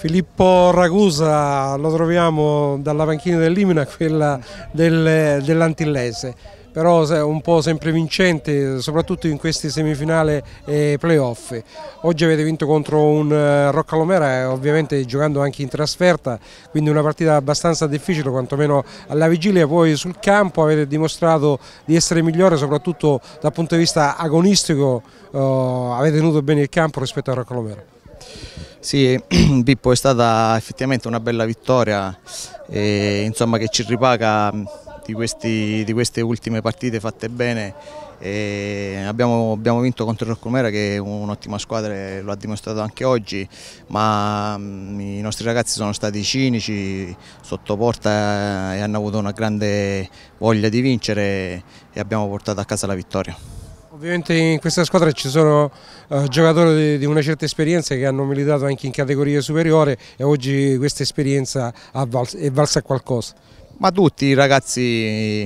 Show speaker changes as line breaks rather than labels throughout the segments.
Filippo Ragusa lo troviamo dalla panchina dell'Imina a quella del, dell'Antillese, però un po' sempre vincente, soprattutto in queste semifinali e playoff. Oggi avete vinto contro un eh, Roccalomera, eh, ovviamente giocando anche in trasferta, quindi una partita abbastanza difficile, quantomeno alla vigilia. Poi sul campo avete dimostrato di essere migliore, soprattutto dal punto di vista agonistico, eh, avete tenuto bene il campo rispetto a Roccalomera.
Sì, Pippo è stata effettivamente una bella vittoria e, insomma, che ci ripaga mm, di, questi, di, queste ultime partite fatte bene. Abbiamo, abbiamo, vinto contro il Roccomera che è un'ottima squadra, lo ha dimostrato anche oggi, ma mm, i nostri ragazzi sono stati cinici, sotto porta eh, e hanno avuto una grande voglia di vincere e abbiamo portato a casa la vittoria.
Ovviamente in questa squadra ci sono uh, giocatori di, una certa esperienza che hanno militato anche in categoria superiore e oggi questa esperienza vals è valsa a qualcosa.
Ma tutti i ragazzi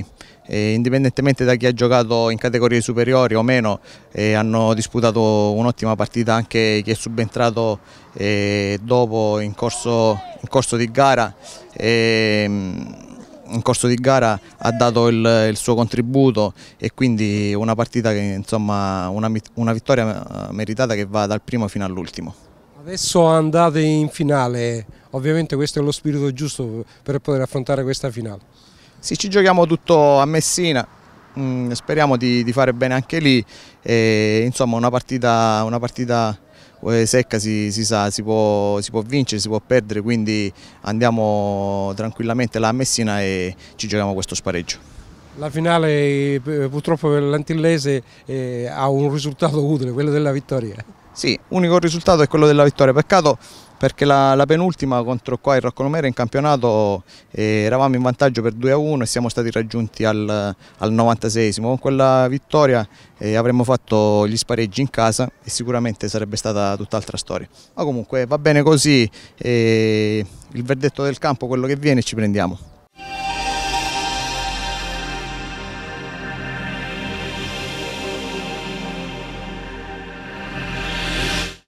eh, indipendentemente da chi ha giocato in categorie superiori o meno, eh, hanno disputato un'ottima partita anche chi è subentrato eh, dopo in corso, in corso, di gara. Ehm, in corso di gara ha dato il, il suo contributo e quindi una partita che insomma una, una vittoria eh, meritata che va dal primo fino all'ultimo.
Adesso andate in finale, ovviamente questo è lo spirito giusto per poter affrontare questa finale.
Sì, ci giochiamo tutto a Messina, mm, speriamo di, di fare bene anche lì, e, insomma una partita, una partita eh, secca si, si sa, si può, si può, vincere, si può perdere, quindi andiamo tranquillamente là a Messina e ci giochiamo questo spareggio.
La finale eh, purtroppo per l'Antillese eh, ha un risultato utile, quello della
vittoria. Sì, unico risultato è quello della vittoria, peccato perché la, la penultima contro qua il Roccolomera in campionato eh, eravamo in vantaggio per 2-1 e siamo stati raggiunti al, al 96 con quella vittoria eh, avremmo fatto gli spareggi in casa e sicuramente sarebbe stata tutt'altra storia ma comunque va bene così eh, il verdetto del campo quello che viene ci prendiamo